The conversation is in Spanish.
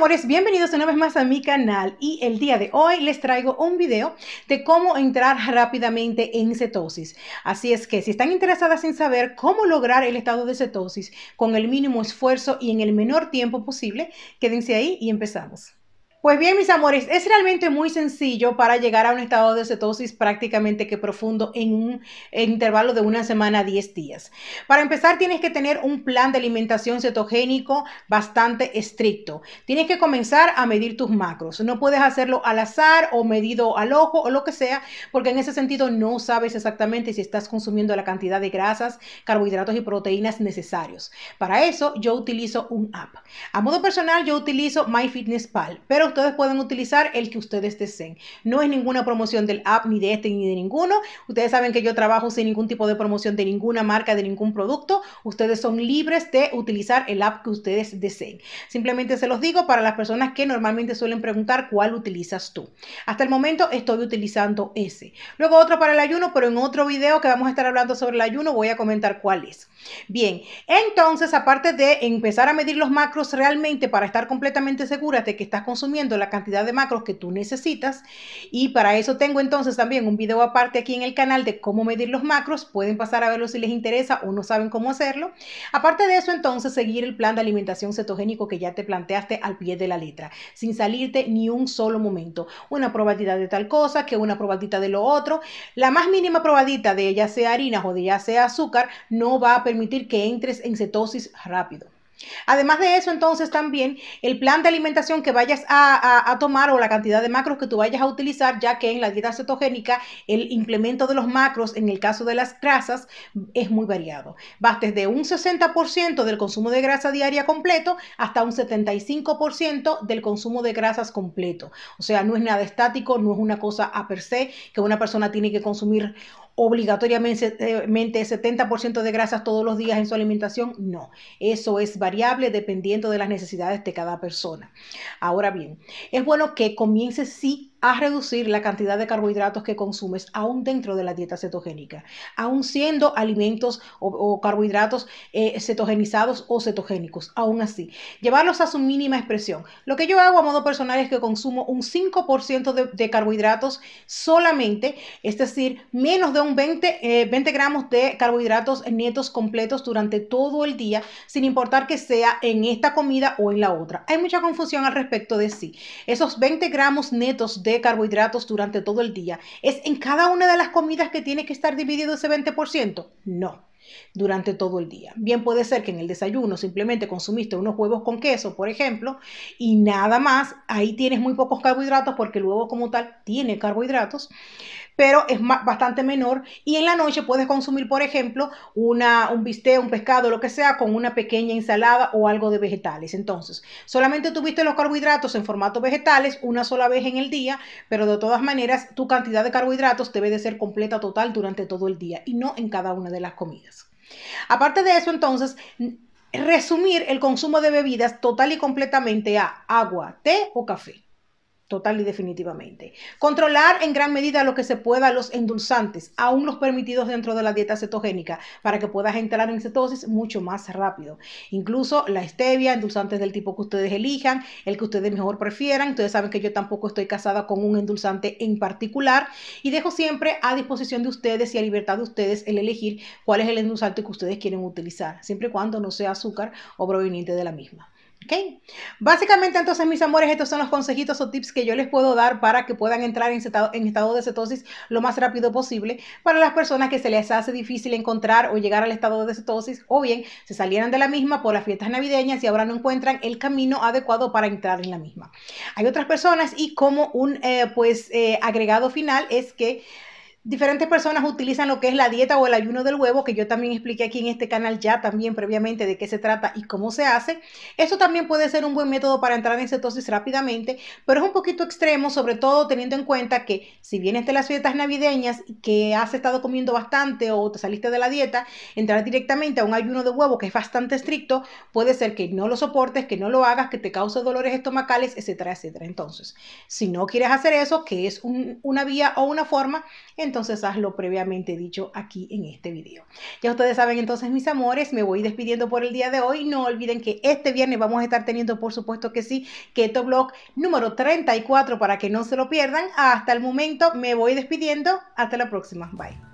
amores, bienvenidos una vez más a mi canal y el día de hoy les traigo un video de cómo entrar rápidamente en cetosis. Así es que si están interesadas en saber cómo lograr el estado de cetosis con el mínimo esfuerzo y en el menor tiempo posible, quédense ahí y empezamos. Pues bien, mis amores, es realmente muy sencillo para llegar a un estado de cetosis prácticamente que profundo en un intervalo de una semana a 10 días. Para empezar, tienes que tener un plan de alimentación cetogénico bastante estricto. Tienes que comenzar a medir tus macros. No puedes hacerlo al azar o medido al ojo o lo que sea, porque en ese sentido no sabes exactamente si estás consumiendo la cantidad de grasas, carbohidratos y proteínas necesarios. Para eso, yo utilizo un app. A modo personal, yo utilizo MyFitnessPal, pero ustedes pueden utilizar el que ustedes deseen. No es ninguna promoción del app, ni de este, ni de ninguno. Ustedes saben que yo trabajo sin ningún tipo de promoción de ninguna marca, de ningún producto. Ustedes son libres de utilizar el app que ustedes deseen. Simplemente se los digo para las personas que normalmente suelen preguntar cuál utilizas tú. Hasta el momento estoy utilizando ese. Luego otro para el ayuno, pero en otro video que vamos a estar hablando sobre el ayuno voy a comentar cuál es. Bien, entonces aparte de empezar a medir los macros realmente para estar completamente seguras de que estás consumiendo, la cantidad de macros que tú necesitas. Y para eso tengo entonces también un video aparte aquí en el canal de cómo medir los macros. Pueden pasar a verlo si les interesa o no saben cómo hacerlo. Aparte de eso, entonces, seguir el plan de alimentación cetogénico que ya te planteaste al pie de la letra, sin salirte ni un solo momento. Una probadita de tal cosa, que una probadita de lo otro. La más mínima probadita de ya sea harina o de ya sea azúcar no va a permitir que entres en cetosis rápido. Además de eso, entonces también el plan de alimentación que vayas a, tomar o la cantidad de macros que tú vayas a utilizar, ya que en la dieta cetogénica el implemento de los macros, en el caso de las grasas, es muy variado. Vas desde un 60% del consumo de grasa diaria completo hasta un 75% del consumo de grasas completo. O sea, no es nada estático, no es una cosa a per se que una persona tiene que consumir obligatoriamente 70% eh, de grasas todos los días en su alimentación? No, eso es variable dependiendo de las necesidades de cada persona. Ahora bien, es bueno que comience sí a reducir la cantidad de carbohidratos que consumes aún dentro de la dieta cetogénica, aún siendo alimentos o, carbohidratos eh, cetogenizados o cetogénicos, aún así. Llevarlos a su mínima expresión. Lo que yo hago a modo personal es que consumo un 5% de, carbohidratos solamente, es decir, menos de un 20, eh, gramos de carbohidratos netos completos durante todo el día, sin importar que sea en esta comida o en la otra. Hay mucha confusión al respecto de si Esos 20 gramos netos de carbohidratos durante todo el día, ¿es en cada una de las comidas que tiene que estar dividido ese 20%? No durante todo el día. Bien puede ser que en el desayuno simplemente consumiste unos huevos con queso, por ejemplo, y nada más, ahí tienes muy pocos carbohidratos porque el huevo como tal tiene carbohidratos, pero es bastante menor. Y en la noche puedes consumir, por ejemplo, una, un bistec, un pescado, lo que sea, con una pequeña ensalada o algo de vegetales. Entonces, solamente tuviste los carbohidratos en formato vegetales una sola vez en el día, pero de todas maneras, tu cantidad de carbohidratos debe de ser completa, total, durante todo el día y no en cada una de las comidas. Aparte de eso, entonces, resumir el consumo de bebidas total y completamente a agua, té o café total y definitivamente. Controlar en gran medida lo que se pueda los endulzantes, aún los permitidos dentro de la dieta cetogénica, para que puedas entrar en cetosis mucho más rápido. Incluso la stevia, endulzantes del tipo que ustedes elijan, el que ustedes mejor prefieran. Ustedes saben que yo tampoco estoy casada con un endulzante en particular y dejo siempre a disposición de ustedes y a libertad de ustedes el elegir cuál es el endulzante que ustedes quieren utilizar, siempre y cuando no sea azúcar o proveniente de la misma. ¿Ok? Básicamente, entonces, mis amores, estos son los consejitos o tips que yo les puedo dar para que puedan entrar en estado, en estado de cetosis lo más rápido posible para las personas que se les hace difícil encontrar o llegar al estado de cetosis o bien se salieran de la misma por las fiestas navideñas y ahora no encuentran el camino adecuado para entrar en la misma. Hay otras personas y como un eh, pues eh, agregado final es que diferentes personas utilizan lo que es la dieta o el ayuno del huevo, que yo también expliqué aquí en este canal ya también previamente de qué se trata y cómo se hace. eso también puede ser un buen método para entrar en cetosis rápidamente, pero es un poquito extremo, sobre todo teniendo en cuenta que si vienes de las fiestas navideñas que has estado comiendo bastante o te saliste de la dieta, entrar directamente a un ayuno de huevo que es bastante estricto puede ser que no lo soportes, que no lo hagas, que te cause dolores estomacales, etcétera, etcétera. Entonces, si no quieres hacer eso, que es una vía o una forma, en entonces haz lo previamente dicho aquí en este video. Ya ustedes saben entonces, mis amores, me voy despidiendo por el día de hoy. No olviden que este viernes vamos a estar teniendo, por supuesto que sí, Keto Blog número 34 para que no se lo pierdan. Hasta el momento me voy despidiendo. Hasta la próxima. Bye.